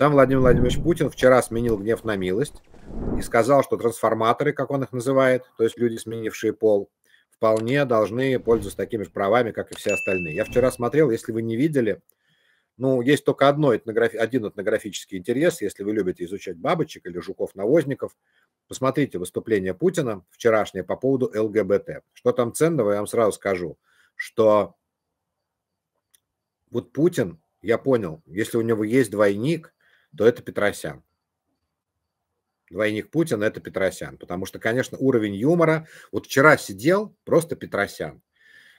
Сам Владимир Владимирович Путин вчера сменил гнев на милость и сказал, что трансформаторы, как он их называет, то есть люди, сменившие пол, вполне должны пользоваться такими же правами, как и все остальные. Я вчера смотрел, если вы не видели, ну, есть только одно один этнографический интерес, если вы любите изучать бабочек или жуков-навозников, посмотрите выступление Путина вчерашнее по поводу ЛГБТ. Что там ценного, я вам сразу скажу, что вот Путин, я понял, если у него есть двойник, то это Петросян. Двойник Путина – это Петросян. Потому что, конечно, уровень юмора... Вот вчера сидел просто Петросян.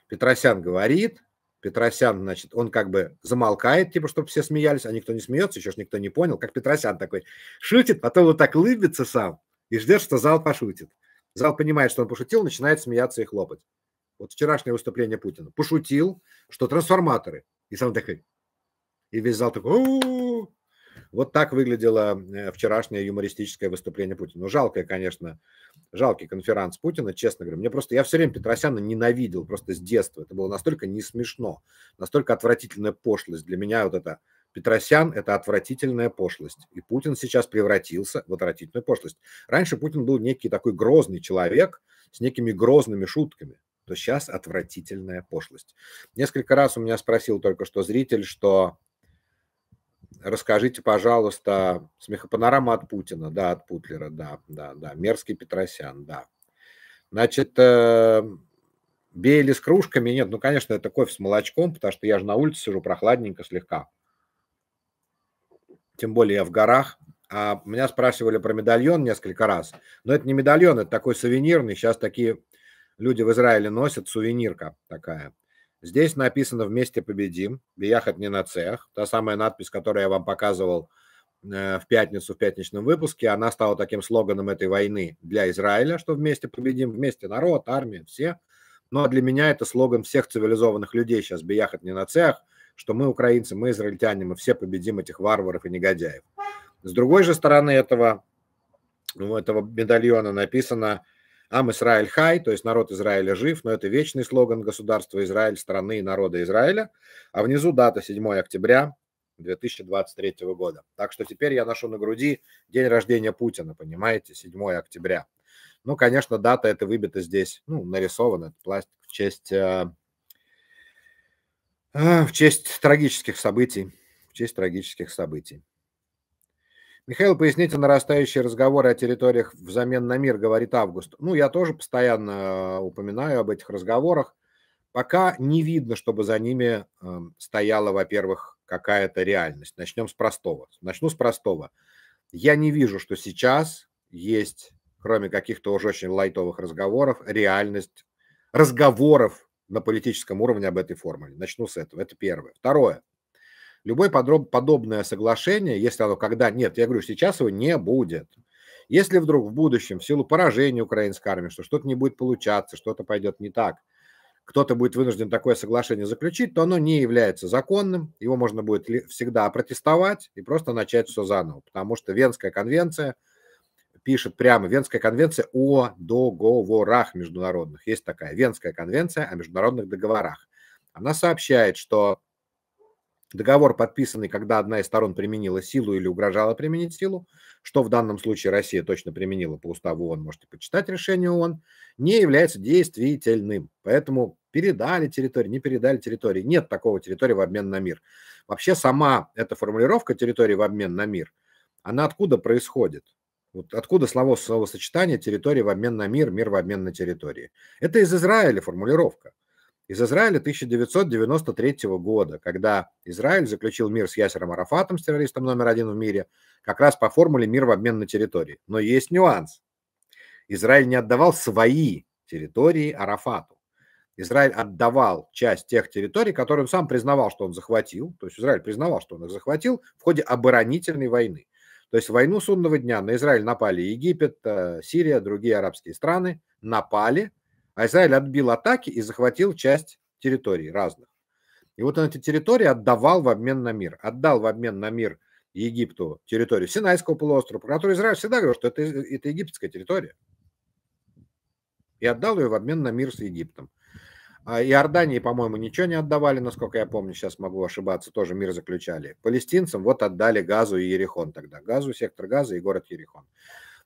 Петросян говорит, Петросян, значит, он как бы замолкает, типа, чтобы все смеялись, а никто не смеется, еще ж никто не понял, как Петросян такой шутит, потом а вот так улыбится сам и ждет, что зал пошутит. Зал понимает, что он пошутил, начинает смеяться и хлопать. Вот вчерашнее выступление Путина. Пошутил, что трансформаторы. И сам такой. И весь зал такой. Вот так выглядело э, вчерашнее юмористическое выступление Путина. Ну, жалкое, конечно, жалкий конферанс Путина, честно говоря. Мне просто, я все время Петросяна ненавидел просто с детства. Это было настолько не смешно, настолько отвратительная пошлость. Для меня вот это Петросян – это отвратительная пошлость. И Путин сейчас превратился в отвратительную пошлость. Раньше Путин был некий такой грозный человек с некими грозными шутками то сейчас отвратительная пошлость. Несколько раз у меня спросил только что зритель, что расскажите, пожалуйста, смехопанорама от Путина, да, от Путлера, да, да, да, мерзкий Петросян, да. Значит, э, бели с кружками, нет, ну, конечно, это кофе с молочком, потому что я же на улице сижу прохладненько слегка. Тем более я в горах. А меня спрашивали про медальон несколько раз. Но это не медальон, это такой сувенирный. Сейчас такие люди в Израиле носят, сувенирка такая. Здесь написано «Вместе победим», «Бияхат не на цех». Та самая надпись, которую я вам показывал э, в пятницу в пятничном выпуске, она стала таким слоганом этой войны для Израиля, что «Вместе победим», «Вместе народ», «Армия», «Все». Но ну, а для меня это слоган всех цивилизованных людей сейчас «Бияхат не на цех», что мы, украинцы, мы, израильтяне, мы все победим этих варваров и негодяев. С другой же стороны этого, этого медальона написано – Ам Израиль Хай, то есть народ Израиля жив, но это вечный слоган государства Израиль, страны и народа Израиля. А внизу дата 7 октября 2023 года. Так что теперь я ношу на груди день рождения Путина, понимаете, 7 октября. Ну, конечно, дата это выбита здесь, ну, нарисована, пластик в честь, э, э, в честь трагических событий, в честь трагических событий. Михаил, поясните нарастающие разговоры о территориях взамен на мир, говорит Август. Ну, я тоже постоянно э, упоминаю об этих разговорах. Пока не видно, чтобы за ними эм, стояла, во-первых, какая-то реальность. Начнем с простого. Начну с простого. Я не вижу, что сейчас есть, кроме каких-то уже очень лайтовых разговоров, реальность разговоров на политическом уровне об этой формуле. Начну с этого. Это первое. Второе. Любое подроб, подобное соглашение, если оно когда... Нет, я говорю, сейчас его не будет. Если вдруг в будущем в силу поражения украинской армии, что что-то не будет получаться, что-то пойдет не так, кто-то будет вынужден такое соглашение заключить, то оно не является законным, его можно будет всегда протестовать и просто начать все заново, потому что Венская конвенция пишет прямо, Венская конвенция о договорах международных, есть такая Венская конвенция о международных договорах. Она сообщает, что Договор, подписанный, когда одна из сторон применила силу или угрожала применить силу, что в данном случае Россия точно применила по уставу ООН, можете почитать решение ООН, не является действительным. Поэтому передали территорию, не передали территории. Нет такого территории в обмен на мир. Вообще сама эта формулировка территории в обмен на мир, она откуда происходит? Вот откуда слово словосочетание территории в обмен на мир, мир в обмен на территории? Это из Израиля формулировка из Израиля 1993 года, когда Израиль заключил мир с Ясером Арафатом, с террористом номер один в мире, как раз по формуле мир в обмен на территории. Но есть нюанс. Израиль не отдавал свои территории Арафату. Израиль отдавал часть тех территорий, которые он сам признавал, что он захватил. То есть Израиль признавал, что он их захватил в ходе оборонительной войны. То есть войну судного дня на Израиль напали Египет, э, Сирия, другие арабские страны, напали – а Израиль отбил атаки и захватил часть территорий разных. И вот он эти территории отдавал в обмен на мир. Отдал в обмен на мир Египту территорию Синайского полуострова, про которую Израиль всегда говорил, что это, это египетская территория. И отдал ее в обмен на мир с Египтом. А Иордании, по-моему, ничего не отдавали, насколько я помню, сейчас могу ошибаться, тоже мир заключали. Палестинцам вот отдали Газу и Ерехон тогда. Газу, сектор Газа и город Ерехон.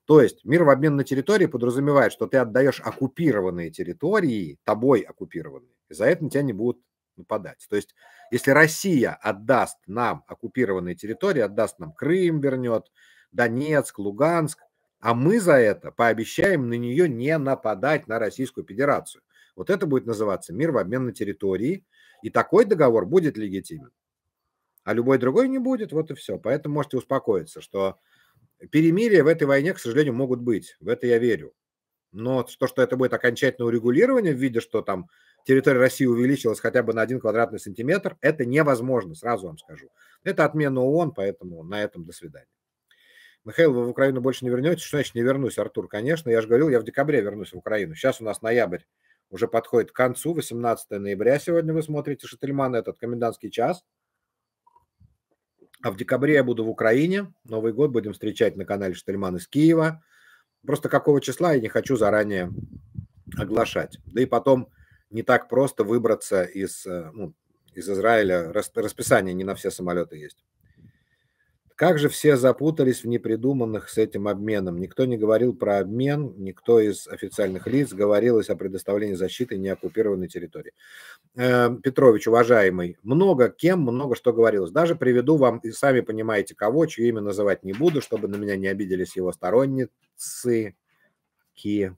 То есть мир в обмен на территории подразумевает, что ты отдаешь оккупированные территории, тобой оккупированные, и за это на тебя не будут нападать. То есть если Россия отдаст нам оккупированные территории, отдаст нам Крым, вернет, Донецк, Луганск, а мы за это пообещаем на нее не нападать на Российскую Федерацию. Вот это будет называться мир в обмен на территории, и такой договор будет легитимен. А любой другой не будет, вот и все. Поэтому можете успокоиться, что перемирия в этой войне, к сожалению, могут быть. В это я верю. Но то, что это будет окончательное урегулирование в виде, что там территория России увеличилась хотя бы на один квадратный сантиметр, это невозможно, сразу вам скажу. Это отмена ООН, поэтому на этом до свидания. Михаил, вы в Украину больше не вернетесь? Что значит не вернусь, Артур? Конечно, я же говорил, я в декабре вернусь в Украину. Сейчас у нас ноябрь уже подходит к концу, 18 ноября сегодня вы смотрите Шательман, этот комендантский час – а в декабре я буду в Украине. Новый год будем встречать на канале Штельман из Киева. Просто какого числа я не хочу заранее оглашать. Да и потом не так просто выбраться из, э, ну, из Израиля. Расписание не на все самолеты есть. Как же все запутались в непридуманных с этим обменом. Никто не говорил про обмен, никто из официальных лиц говорилось о предоставлении защиты неоккупированной территории. Э, Петрович, уважаемый, много кем, много что говорилось. Даже приведу вам, и сами понимаете кого, чье имя называть не буду, чтобы на меня не обиделись его сторонницы. Ки.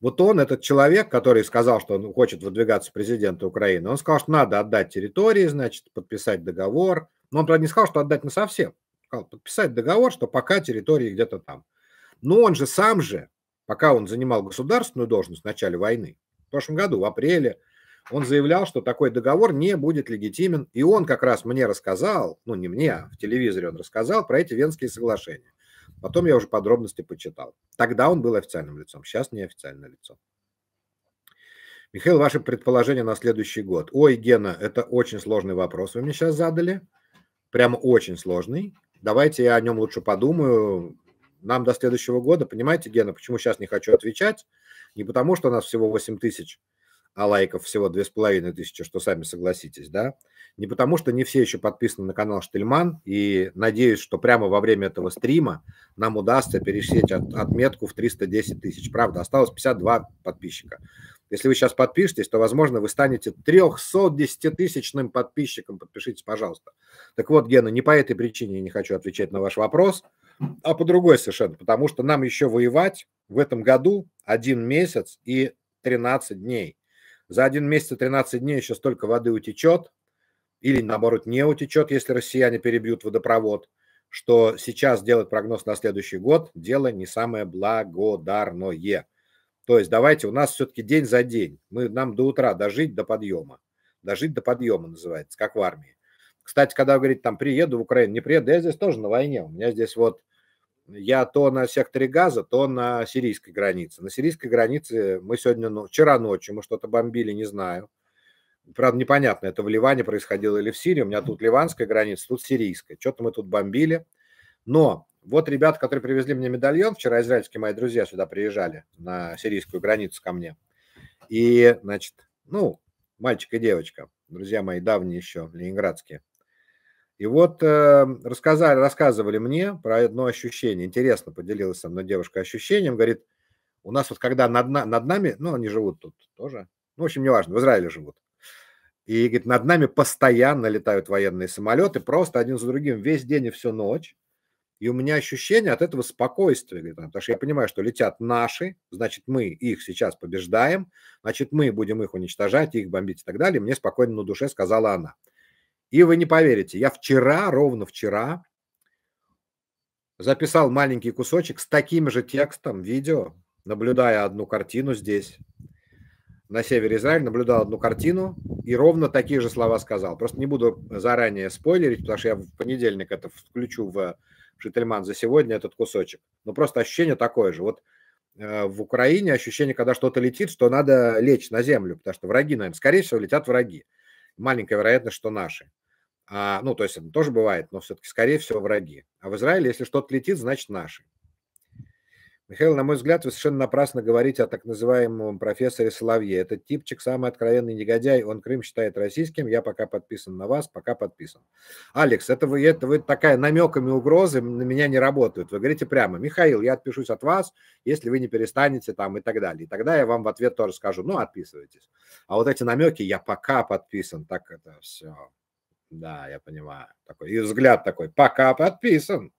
Вот он, этот человек, который сказал, что он хочет выдвигаться президента Украины, он сказал, что надо отдать территории, значит, подписать договор, но он, правда, не сказал, что отдать на совсем. Сказал подписать договор, что пока территории где-то там. Но он же сам же, пока он занимал государственную должность в начале войны, в прошлом году, в апреле, он заявлял, что такой договор не будет легитимен. И он как раз мне рассказал, ну не мне, а в телевизоре он рассказал про эти Венские соглашения. Потом я уже подробности почитал. Тогда он был официальным лицом, сейчас неофициальное лицо. Михаил, ваше предположение на следующий год. Ой, Гена, это очень сложный вопрос вы мне сейчас задали прям очень сложный. Давайте я о нем лучше подумаю. Нам до следующего года, понимаете, Гена, почему сейчас не хочу отвечать? Не потому, что у нас всего 8 тысяч, а лайков всего половиной тысячи, что сами согласитесь, да? Не потому, что не все еще подписаны на канал Штельман, и надеюсь, что прямо во время этого стрима нам удастся пересечь отметку в 310 тысяч. Правда, осталось 52 подписчика. Если вы сейчас подпишетесь, то, возможно, вы станете 310-тысячным подписчиком. Подпишитесь, пожалуйста. Так вот, Гена, не по этой причине я не хочу отвечать на ваш вопрос, а по другой совершенно, потому что нам еще воевать в этом году один месяц и 13 дней. За один месяц и 13 дней еще столько воды утечет, или, наоборот, не утечет, если россияне перебьют водопровод, что сейчас делать прогноз на следующий год – дело не самое благодарное. То есть давайте у нас все-таки день за день. Мы, нам до утра дожить до подъема. Дожить до подъема называется, как в армии. Кстати, когда вы говорите, там, приеду в Украину, не приеду, я здесь тоже на войне. У меня здесь вот, я то на секторе газа, то на сирийской границе. На сирийской границе мы сегодня, ну, вчера ночью мы что-то бомбили, не знаю. Правда, непонятно, это в Ливане происходило или в Сирии. У меня тут ливанская граница, тут сирийская. Что-то мы тут бомбили. Но вот ребята, которые привезли мне медальон, вчера израильские мои друзья сюда приезжали, на сирийскую границу ко мне. И, значит, ну, мальчик и девочка, друзья мои давние еще, ленинградские. И вот э, рассказали, рассказывали мне про одно ощущение. Интересно поделилась со мной девушка ощущением. Говорит, у нас вот когда над, над нами, ну, они живут тут тоже, ну, в общем, неважно, в Израиле живут. И, говорит, над нами постоянно летают военные самолеты, просто один за другим, весь день и всю ночь и у меня ощущение от этого спокойствия, потому что я понимаю, что летят наши, значит, мы их сейчас побеждаем, значит, мы будем их уничтожать, их бомбить и так далее. Мне спокойно на душе сказала она. И вы не поверите, я вчера, ровно вчера, записал маленький кусочек с таким же текстом, видео, наблюдая одну картину здесь, на севере Израиля, наблюдал одну картину и ровно такие же слова сказал. Просто не буду заранее спойлерить, потому что я в понедельник это включу в Шительман за сегодня этот кусочек. Но ну, просто ощущение такое же. Вот э, в Украине ощущение, когда что-то летит, что надо лечь на землю, потому что враги, наверное, скорее всего, летят враги. Маленькая вероятность, что наши. А, ну, то есть это тоже бывает, но все-таки, скорее всего, враги. А в Израиле, если что-то летит, значит, наши. Михаил, на мой взгляд, вы совершенно напрасно говорите о так называемом профессоре Соловье. Этот типчик самый откровенный негодяй. Он Крым считает российским. Я пока подписан на вас, пока подписан. Алекс, это вы, это вы такая намеками угрозы на меня не работают. Вы говорите прямо, Михаил, я отпишусь от вас, если вы не перестанете там и так далее. И тогда я вам в ответ тоже скажу, ну, отписывайтесь. А вот эти намеки, я пока подписан, так это все. Да, я понимаю. Такой, и взгляд такой, пока подписан.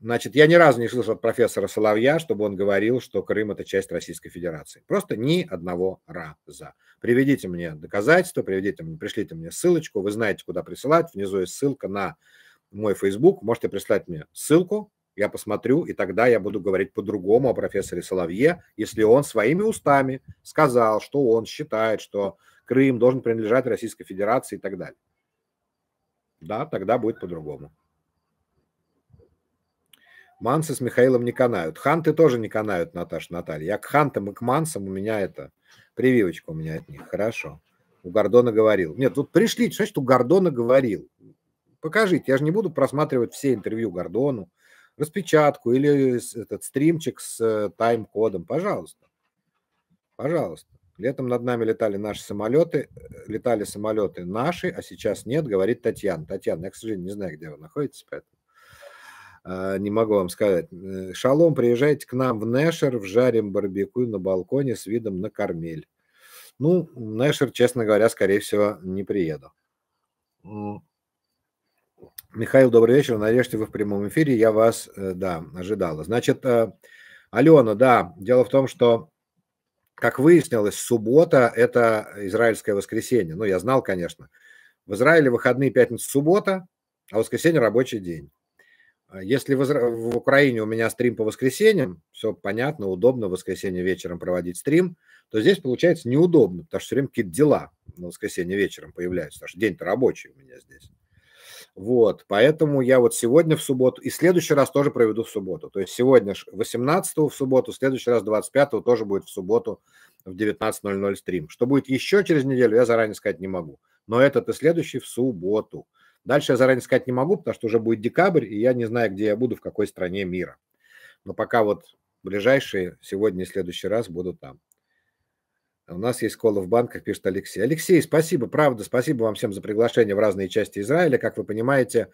Значит, я ни разу не слышал от профессора Соловья, чтобы он говорил, что Крым – это часть Российской Федерации. Просто ни одного раза. Приведите мне доказательства, приведите мне, пришлите мне ссылочку. Вы знаете, куда присылать. Внизу есть ссылка на мой Facebook. Можете прислать мне ссылку, я посмотрю, и тогда я буду говорить по-другому о профессоре Соловье, если он своими устами сказал, что он считает, что Крым должен принадлежать Российской Федерации и так далее. Да, тогда будет по-другому. Мансы с Михаилом не канают. Ханты тоже не канают, Наташа, Наталья. Я к хантам и к мансам у меня это... Прививочка у меня от них. Хорошо. У Гордона говорил. Нет, тут пришли, что значит у Гордона говорил? Покажите, я же не буду просматривать все интервью Гордону, распечатку или этот стримчик с э, тайм-кодом. Пожалуйста. Пожалуйста. Летом над нами летали наши самолеты, летали самолеты наши, а сейчас нет, говорит Татьяна. Татьяна, я, к сожалению, не знаю, где вы находитесь, поэтому а, не могу вам сказать. Э, Шалом, приезжайте к нам в Нэшер, в вжарим барбекю на балконе с видом на Кормель. Ну, Нэшер, честно говоря, скорее всего, не приеду. Михаил, добрый вечер. Надежде, вы в прямом эфире. Я вас, э, да, ожидала. Значит, э, Алена, да, дело в том, что, как выяснилось, суббота – это израильское воскресенье. Ну, я знал, конечно. В Израиле выходные пятница, суббота, а воскресенье – рабочий день. А если в, в Украине у меня стрим по воскресеньям, все понятно, удобно в воскресенье вечером проводить стрим, то здесь получается неудобно, потому что все время какие-то дела на воскресенье вечером появляются, потому что день-то рабочий у меня здесь. Вот, поэтому я вот сегодня в субботу, и в следующий раз тоже проведу в субботу. То есть сегодня 18 в субботу, в следующий раз 25 тоже будет в субботу в 19.00 стрим. Что будет еще через неделю, я заранее сказать не могу. Но этот и следующий в субботу – Дальше я заранее сказать не могу, потому что уже будет декабрь, и я не знаю, где я буду, в какой стране мира. Но пока вот ближайшие, сегодня и следующий раз буду там. У нас есть колы в банках, пишет Алексей. Алексей, спасибо, правда, спасибо вам всем за приглашение в разные части Израиля. Как вы понимаете,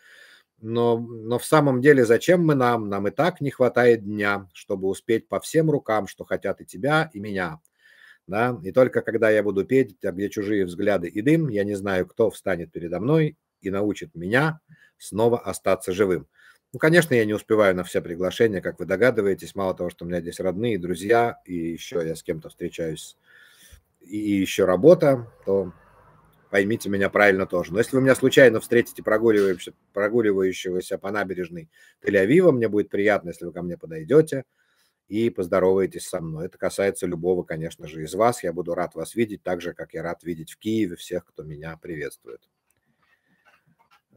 но, но в самом деле зачем мы нам? Нам и так не хватает дня, чтобы успеть по всем рукам, что хотят и тебя, и меня. Да? И только когда я буду петь, а где чужие взгляды и дым, я не знаю, кто встанет передо мной и научит меня снова остаться живым. Ну, конечно, я не успеваю на все приглашения, как вы догадываетесь. Мало того, что у меня здесь родные, друзья, и еще я с кем-то встречаюсь, и еще работа, то поймите меня правильно тоже. Но если вы меня случайно встретите прогуливающегося, прогуливающегося по набережной Тель-Авива, мне будет приятно, если вы ко мне подойдете и поздороваетесь со мной. Это касается любого, конечно же, из вас. Я буду рад вас видеть, так же, как я рад видеть в Киеве всех, кто меня приветствует.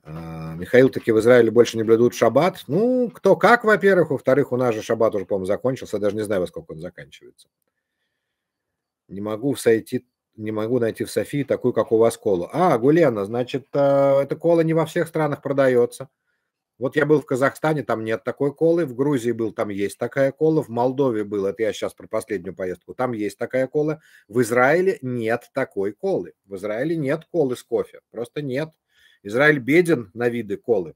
Э, Михаил таки в Израиле больше не блюдут шаббат. Ну, кто как, во-первых. Во-вторых, у нас же шаббат уже, по-моему, закончился. Я даже не знаю, во сколько он заканчивается. Не могу сойти, не могу найти в Софии такую, как у вас, колу. А, Гулена, значит, э, эта кола не во всех странах продается. Вот я был в Казахстане, там нет такой колы. В Грузии был, там есть такая кола. В Молдове был, это я сейчас про последнюю поездку, там есть такая кола. В Израиле нет такой колы. В Израиле нет колы с кофе. Просто нет. Израиль беден на виды колы.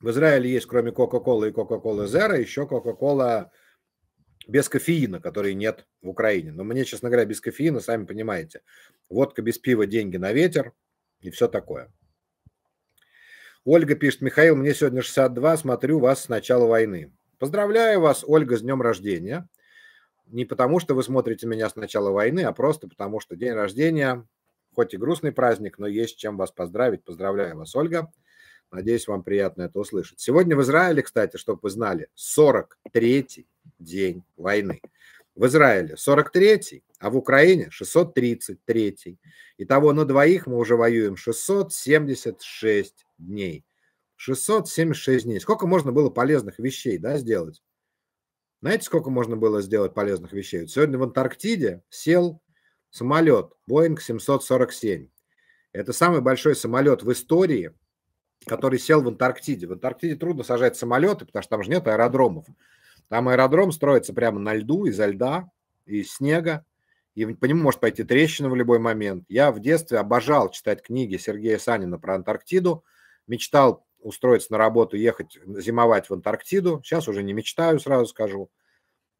В Израиле есть, кроме Кока-Колы и Кока-Колы Зера, еще Кока-Кола без кофеина, которой нет в Украине. Но мне, честно говоря, без кофеина, сами понимаете. Водка без пива, деньги на ветер и все такое. Ольга пишет, Михаил, мне сегодня 62, смотрю вас с начала войны. Поздравляю вас, Ольга, с днем рождения. Не потому, что вы смотрите меня с начала войны, а просто потому, что день рождения Хоть и грустный праздник, но есть чем вас поздравить. Поздравляю вас, Ольга. Надеюсь, вам приятно это услышать. Сегодня в Израиле, кстати, чтобы вы знали, 43-й день войны. В Израиле 43-й, а в Украине 633-й. Итого на двоих мы уже воюем 676 дней. 676 дней. Сколько можно было полезных вещей да, сделать? Знаете, сколько можно было сделать полезных вещей? Вот сегодня в Антарктиде сел самолет Boeing 747. Это самый большой самолет в истории, который сел в Антарктиде. В Антарктиде трудно сажать самолеты, потому что там же нет аэродромов. Там аэродром строится прямо на льду, изо льда, из снега, и по нему может пойти трещина в любой момент. Я в детстве обожал читать книги Сергея Санина про Антарктиду, мечтал устроиться на работу, ехать зимовать в Антарктиду. Сейчас уже не мечтаю, сразу скажу.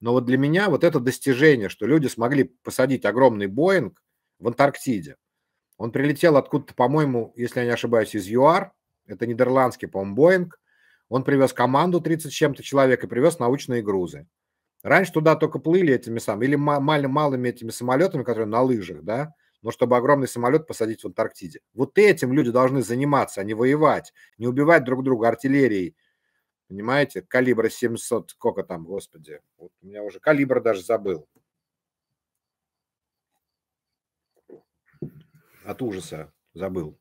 Но вот для меня вот это достижение, что люди смогли посадить огромный Боинг в Антарктиде. Он прилетел откуда-то, по-моему, если я не ошибаюсь, из ЮАР. Это нидерландский, по-моему, Боинг. Он привез команду 30 с чем-то человек и привез научные грузы. Раньше туда только плыли этими самыми, или мал- малыми этими самолетами, которые на лыжах, да, но чтобы огромный самолет посадить в Антарктиде. Вот этим люди должны заниматься, а не воевать, не убивать друг друга артиллерией Понимаете? Калибра 700, сколько там, господи. Вот у меня уже калибр даже забыл. От ужаса забыл.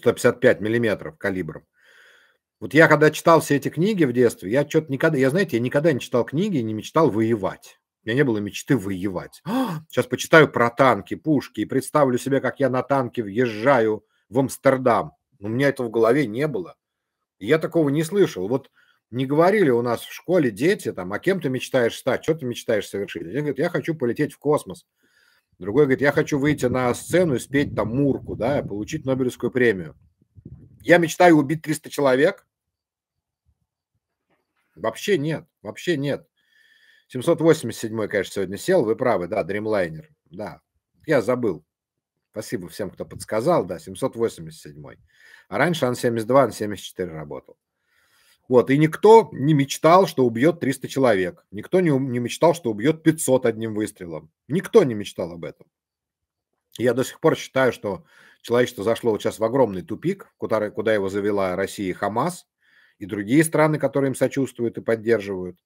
155 миллиметров калибром. Вот я когда читал все эти книги в детстве, я что-то никогда, я знаете, я никогда не читал книги и не мечтал воевать. У меня не было мечты воевать. А, сейчас почитаю про танки, пушки и представлю себе, как я на танке въезжаю в Амстердам. Но У меня этого в голове не было. Я такого не слышал. Вот не говорили у нас в школе дети, там, а кем ты мечтаешь стать, что ты мечтаешь совершить. Один говорит, я хочу полететь в космос. Другой говорит, я хочу выйти на сцену и спеть там Мурку, да, получить Нобелевскую премию. Я мечтаю убить 300 человек? Вообще нет, вообще нет. 787, конечно, сегодня сел, вы правы, да, Dreamliner, да, я забыл. Спасибо всем, кто подсказал, да, 787. А раньше он 72, он 74 работал. Вот, и никто не мечтал, что убьет 300 человек. Никто не, не мечтал, что убьет 500 одним выстрелом. Никто не мечтал об этом. Я до сих пор считаю, что человечество зашло сейчас в огромный тупик, куда, куда его завела Россия и Хамас, и другие страны, которые им сочувствуют и поддерживают,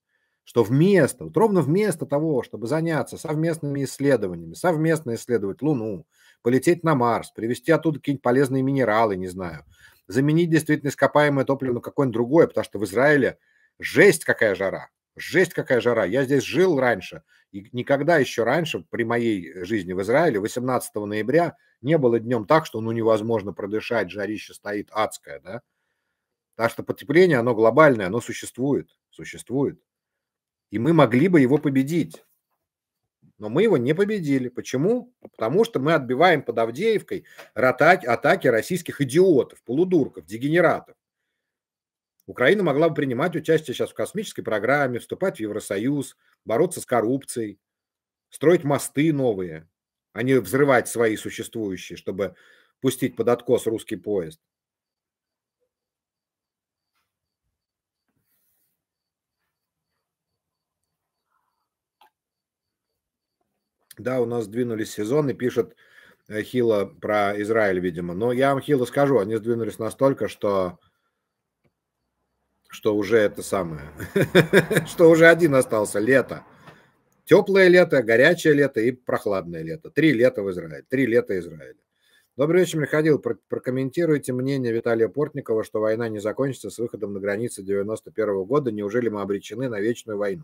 что вместо, вот ровно вместо того, чтобы заняться совместными исследованиями, совместно исследовать Луну, полететь на Марс, привезти оттуда какие-нибудь полезные минералы, не знаю, заменить действительно ископаемое топливо на какое-нибудь другое, потому что в Израиле жесть какая жара, жесть какая жара. Я здесь жил раньше, и никогда еще раньше при моей э, жизни в Израиле 18 ноября не было днем так, что ну невозможно продышать, жарище стоит адское, да. Так что потепление, оно глобальное, оно существует, существует. И мы могли бы его победить но мы его не победили. Почему? Потому что мы отбиваем под Авдеевкой атаки российских идиотов, полудурков, дегенератов. Украина могла бы принимать участие сейчас в космической программе, вступать в Евросоюз, бороться с коррупцией, строить мосты новые, а не взрывать свои существующие, чтобы пустить под откос русский поезд. Да, у нас сдвинулись сезоны, пишет э, Хила про Израиль, видимо. Но я вам Хила скажу, они сдвинулись настолько, что что уже это самое, что уже один остался, лето. Теплое лето, горячее лето и прохладное лето. Три лета в Израиле, три лета Израиля. Добрый вечер, Михаил. Прокомментируйте мнение Виталия Портникова, что война не закончится с выходом на границы 91 года. Неужели мы обречены на вечную войну?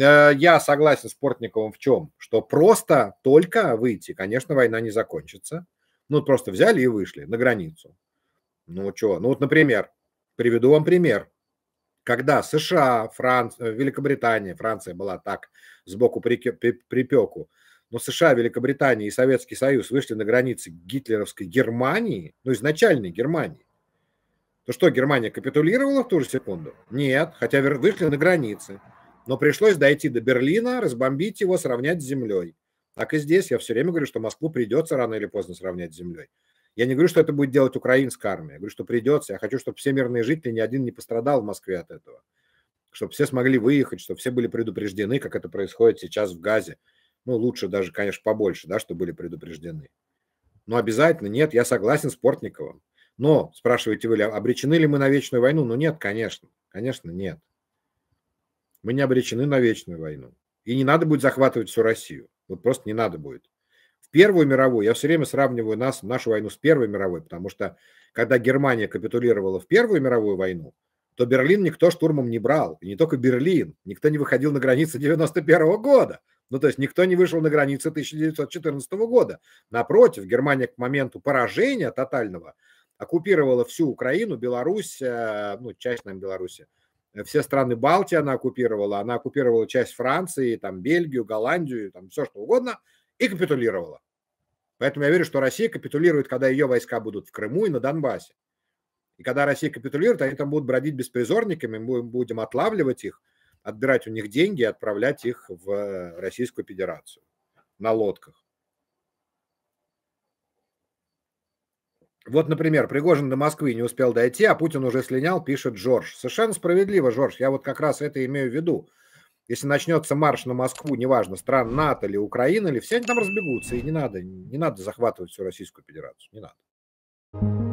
Э, я согласен с Портниковым в чем? Что просто только выйти, конечно, война не закончится. Ну, просто взяли и вышли на границу. Ну, что? Ну, вот, например, приведу вам пример. Когда США, Франция, э, Великобритания, Франция была так сбоку припеку, но США, Великобритания и Советский Союз вышли на границы гитлеровской Германии, ну, изначальной Германии, то что, Германия капитулировала в ту же секунду? Нет, хотя вышли на границы. Но пришлось дойти до Берлина, разбомбить его, сравнять с землей. Так и здесь я все время говорю, что Москву придется рано или поздно сравнять с землей. Я не говорю, что это будет делать украинская армия. Я говорю, что придется. Я хочу, чтобы все мирные жители, ни один не пострадал в Москве от этого. Чтобы все смогли выехать, чтобы все были предупреждены, как это происходит сейчас в Газе. Ну, лучше даже, конечно, побольше, да, чтобы были предупреждены. Но обязательно нет, я согласен с Портниковым. Но, спрашиваете вы, обречены ли мы на вечную войну? Ну нет, конечно, конечно, нет мы не обречены на вечную войну. И не надо будет захватывать всю Россию. Вот просто не надо будет. В Первую мировую, я все время сравниваю нас, нашу войну с Первой мировой, потому что когда Германия капитулировала в Первую мировую войну, то Берлин никто штурмом не брал. И не только Берлин. Никто не выходил на границы 91 -го года. Ну, то есть никто не вышел на границы 1914 года. Напротив, Германия к моменту поражения тотального оккупировала всю Украину, Беларусь, э, ну, часть нам Беларуси, Э, все страны Балтии она оккупировала, она оккупировала часть Франции, там Бельгию, Голландию, там все что угодно, и капитулировала. Поэтому я верю, что Россия капитулирует, когда ее войска будут в Крыму и на Донбассе. И когда Россия капитулирует, они там будут бродить беспризорниками, мы будем отлавливать их, отбирать у них деньги и отправлять их в э, Российскую Федерацию на лодках. Вот, например, Пригожин до Москвы не успел дойти, а Путин уже слинял, пишет Джордж. Совершенно справедливо, Джордж, я вот как раз это имею в виду. Если начнется марш на Москву, неважно, стран НАТО или Украина, или все они там разбегутся, и не надо, не надо захватывать всю Российскую Федерацию, не надо.